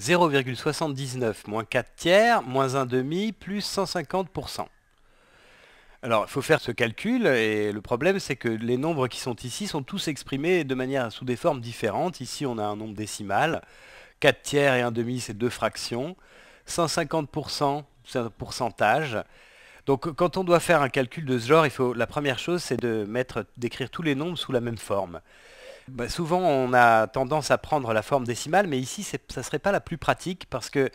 0,79 moins 4 tiers, moins 1 demi, plus 150%. Alors, il faut faire ce calcul, et le problème, c'est que les nombres qui sont ici sont tous exprimés de manière sous des formes différentes. Ici, on a un nombre décimal. 4 tiers et 1 demi, c'est deux fractions. 150%, c'est un pourcentage. Donc, quand on doit faire un calcul de ce genre, il faut, la première chose, c'est d'écrire tous les nombres sous la même forme. Bah, souvent on a tendance à prendre la forme décimale, mais ici ça ne serait pas la plus pratique parce que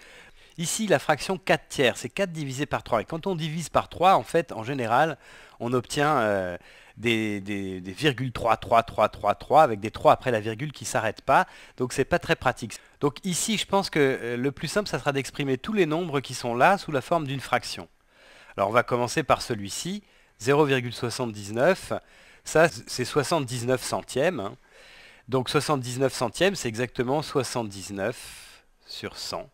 ici la fraction 4 tiers, c'est 4 divisé par 3. Et quand on divise par 3, en fait, en général, on obtient euh, des, virgules 3, 3, 3, 3, 3, avec des 3 après la virgule qui ne s'arrêtent pas. Donc c'est pas très pratique. Donc ici, je pense que euh, le plus simple, ça sera d'exprimer tous les nombres qui sont là sous la forme d'une fraction. Alors on va commencer par celui-ci, 0,79. Ça, c'est 79 centièmes. Hein. Donc 79 centièmes, c'est exactement 79 sur 100.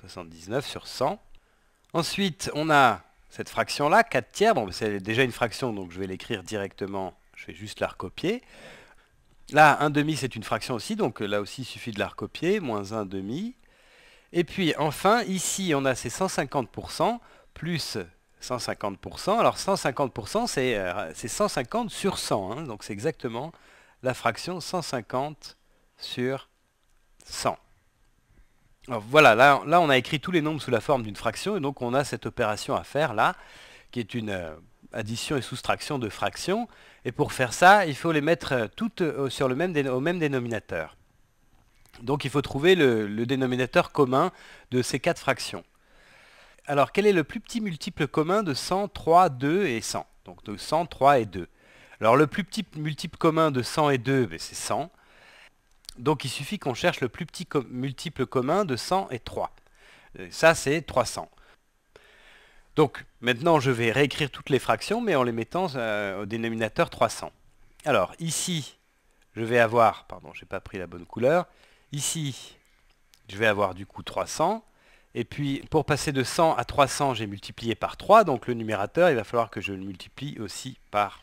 79 sur 100. Ensuite, on a cette fraction-là, 4 tiers. Bon, c'est déjà une fraction, donc je vais l'écrire directement. Je vais juste la recopier. Là, 1 demi, c'est une fraction aussi, donc là aussi, il suffit de la recopier. Moins 1 demi. Et puis, enfin, ici, on a ces 150%, plus 150%. Alors, 150%, c'est 150 euh, sur 100, hein. donc c'est exactement la fraction 150 sur 100. Alors voilà, là, là, on a écrit tous les nombres sous la forme d'une fraction, et donc on a cette opération à faire là, qui est une euh, addition et soustraction de fractions. Et pour faire ça, il faut les mettre euh, toutes euh, au, sur le même dénominateur. Donc il faut trouver le, dénominateur commun de ces quatre fractions. Alors quel est le plus petit multiple commun de 100, 3, 2 et 100 Donc de 100, 3 et 2. Alors le plus petit multiple commun de 100 et 2, c'est 100. Donc il suffit qu'on cherche le plus petit multiple commun de 100 et 3. Ça, c'est 300. Donc maintenant, je vais réécrire toutes les fractions, mais en les mettant euh, au dénominateur 300. Alors ici, je vais avoir, pardon, je n'ai pas pris la bonne couleur. Ici, je vais avoir du coup 300. Et puis, pour passer de 100 à 300, j'ai multiplié par 3. Donc le numérateur, il va falloir que je le multiplie aussi par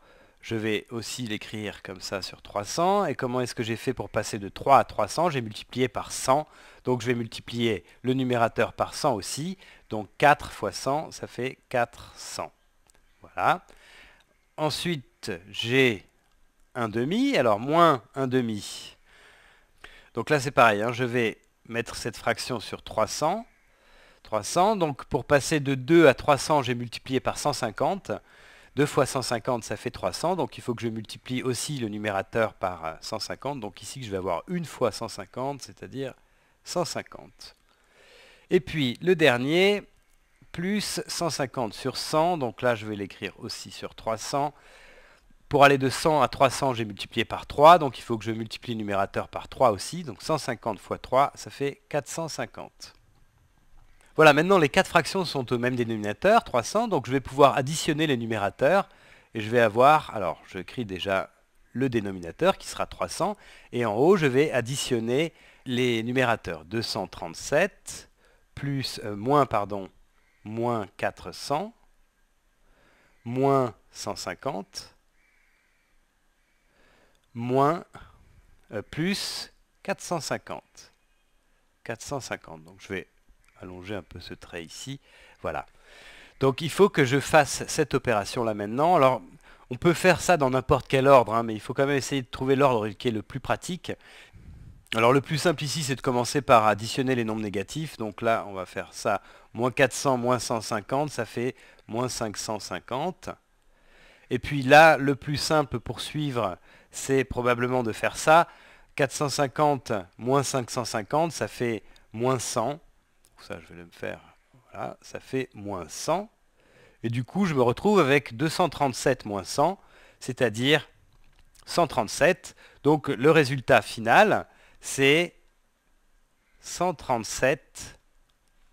Je vais aussi l'écrire comme ça sur 300. Et comment est-ce que j'ai fait pour passer de 3 à 300 J'ai multiplié par 100. Donc je vais multiplier le numérateur par 100 aussi. Donc 4 fois 100, ça fait 400. Voilà. Ensuite, j'ai un demi. Alors moins un demi. Donc là, c'est pareil. Hein. Je vais mettre cette fraction sur 300. 300. Donc pour passer de 2 à 300, j'ai multiplié par 150. 2 fois 150, ça fait 300. Donc il faut que je multiplie aussi le numérateur par 150. Euh, donc ici, que je vais avoir 1 fois 150, c'est-à-dire 150. Et puis le dernier, plus 150 sur 100. Donc là, je vais l'écrire aussi sur 300. Pour aller de 100 à 300, j'ai multiplié par 3. Donc il faut que je multiplie le numérateur par 3 aussi. Donc 150 fois 3, ça fait 450. Voilà, maintenant les quatre fractions sont au même dénominateur, 300, donc je vais pouvoir additionner les numérateurs, et je vais avoir, alors je crie déjà le dénominateur qui sera 300, et en haut je vais additionner les numérateurs, 237, plus, euh, moins, pardon, moins 400, moins 150, moins, euh, plus 450. 450, donc je vais allonger un peu ce trait ici. Voilà. Donc il faut que je fasse cette opération là maintenant. Alors on peut faire ça dans n'importe quel ordre, hein, mais il faut quand même essayer de trouver l'ordre qui est le plus pratique. Alors le plus simple ici c'est de commencer par additionner les nombres négatifs. Donc là on va faire ça, moins 400, moins 150, ça fait moins 550. Et puis là le plus simple pour suivre c'est probablement de faire ça. 450 moins 550 ça fait moins 100 ça je vais le faire, voilà, ça fait moins 100. Et du coup, je me retrouve avec 237 moins 100, c'est-à-dire 137. Donc le résultat final, c'est 137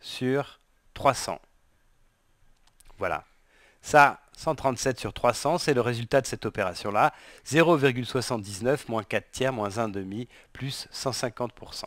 sur 300. Voilà. Ça, 137 sur 300, c'est le résultat de cette opération-là. 0,79 moins 4 tiers moins 1 demi plus 150%.